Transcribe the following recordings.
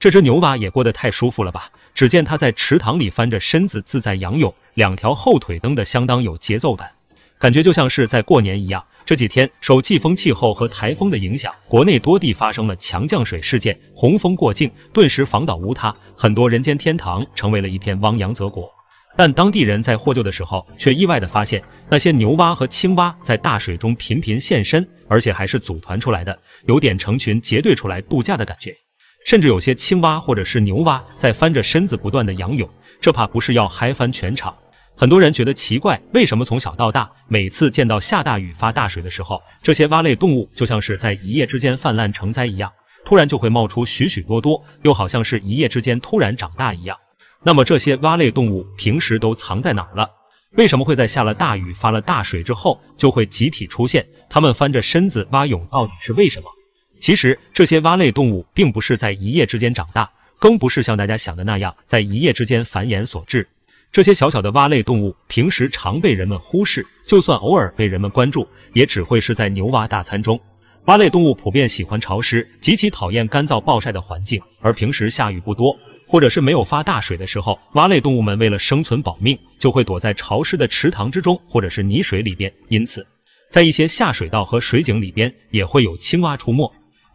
这只牛蛙也过得太舒服了吧！只见它在池塘里翻着身子，自在仰泳，两条后腿蹬得相当有节奏感，感觉就像是在过年一样。这几天受季风气候和台风的影响，国内多地发生了强降水事件，洪峰过境，顿时房倒屋塌，很多人间天堂成为了一片汪洋泽国。但当地人在获救的时候，却意外地发现那些牛蛙和青蛙在大水中频频现身，而且还是组团出来的，有点成群结队出来度假的感觉。甚至有些青蛙或者是牛蛙在翻着身子不断的仰泳，这怕不是要嗨翻全场？很多人觉得奇怪，为什么从小到大，每次见到下大雨发大水的时候，这些蛙类动物就像是在一夜之间泛滥成灾一样，突然就会冒出许许多多，又好像是一夜之间突然长大一样？那么这些蛙类动物平时都藏在哪儿了？为什么会在下了大雨发了大水之后就会集体出现？它们翻着身子蛙泳到底是为什么？其实这些蛙类动物并不是在一夜之间长大，更不是像大家想的那样在一夜之间繁衍所致。这些小小的蛙类动物平时常被人们忽视，就算偶尔被人们关注，也只会是在牛蛙大餐中。蛙类动物普遍喜欢潮湿，极其讨厌干燥暴晒的环境。而平时下雨不多，或者是没有发大水的时候，蛙类动物们为了生存保命，就会躲在潮湿的池塘之中，或者是泥水里边。因此，在一些下水道和水井里边也会有青蛙出没。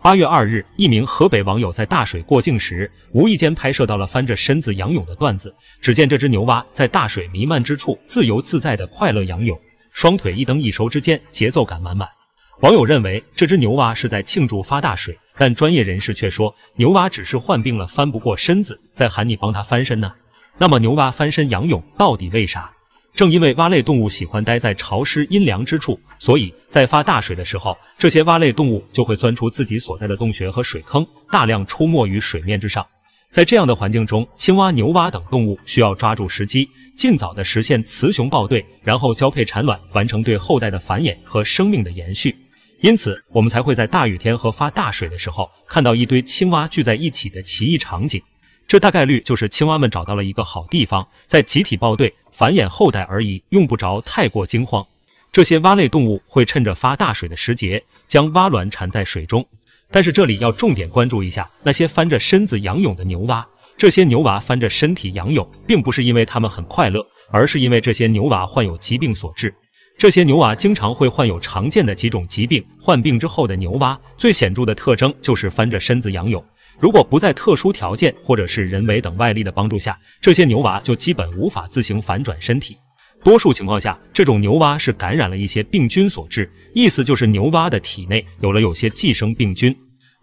八月二日，一名河北网友在大水过境时，无意间拍摄到了翻着身子仰泳的段子。只见这只牛蛙在大水弥漫之处，自由自在的快乐仰泳，双腿一蹬一收之间，节奏感满满。网友认为这只牛蛙是在庆祝发大水，但专业人士却说，牛蛙只是患病了，翻不过身子，在喊你帮它翻身呢。那么，牛蛙翻身仰泳到底为啥？正因为蛙类动物喜欢待在潮湿阴凉之处，所以在发大水的时候，这些蛙类动物就会钻出自己所在的洞穴和水坑，大量出没于水面之上。在这样的环境中，青蛙、牛蛙等动物需要抓住时机，尽早的实现雌雄抱对，然后交配产卵，完成对后代的繁衍和生命的延续。因此，我们才会在大雨天和发大水的时候，看到一堆青蛙聚在一起的奇异场景。这大概率就是青蛙们找到了一个好地方，在集体抱队繁衍后代而已，用不着太过惊慌。这些蛙类动物会趁着发大水的时节，将蛙卵产在水中。但是这里要重点关注一下那些翻着身子仰泳的牛蛙。这些牛蛙翻着身体仰泳，并不是因为它们很快乐，而是因为这些牛蛙患有疾病所致。这些牛蛙经常会患有常见的几种疾病，患病之后的牛蛙最显著的特征就是翻着身子仰泳。如果不在特殊条件或者是人为等外力的帮助下，这些牛蛙就基本无法自行反转身体。多数情况下，这种牛蛙是感染了一些病菌所致，意思就是牛蛙的体内有了有些寄生病菌。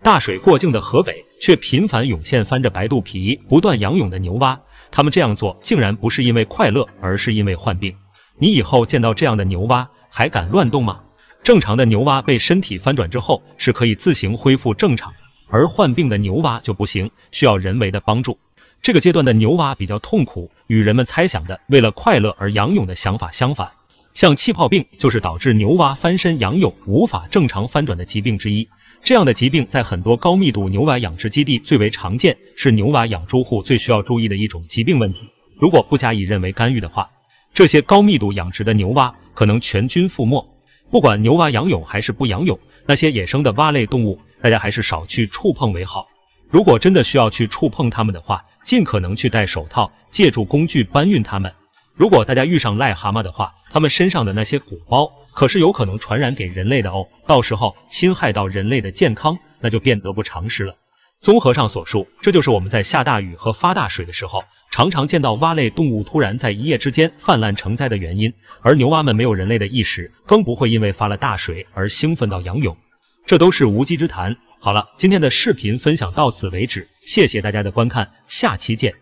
大水过境的河北，却频繁涌现翻着白肚皮、不断仰泳的牛蛙。他们这样做，竟然不是因为快乐，而是因为患病。你以后见到这样的牛蛙，还敢乱动吗？正常的牛蛙被身体翻转之后，是可以自行恢复正常的。而患病的牛蛙就不行，需要人为的帮助。这个阶段的牛蛙比较痛苦，与人们猜想的为了快乐而仰泳的想法相反。像气泡病就是导致牛蛙翻身仰泳无法正常翻转的疾病之一。这样的疾病在很多高密度牛蛙养殖基地最为常见，是牛蛙养猪户最需要注意的一种疾病问题。如果不加以人为干预的话，这些高密度养殖的牛蛙可能全军覆没。不管牛蛙仰泳还是不仰泳，那些野生的蛙类动物。大家还是少去触碰为好。如果真的需要去触碰它们的话，尽可能去戴手套，借助工具搬运它们。如果大家遇上癞蛤蟆的话，它们身上的那些鼓包可是有可能传染给人类的哦。到时候侵害到人类的健康，那就变得不偿失了。综合上所述，这就是我们在下大雨和发大水的时候，常常见到蛙类动物突然在一夜之间泛滥成灾的原因。而牛蛙们没有人类的意识，更不会因为发了大水而兴奋到仰泳。这都是无稽之谈。好了，今天的视频分享到此为止，谢谢大家的观看，下期见。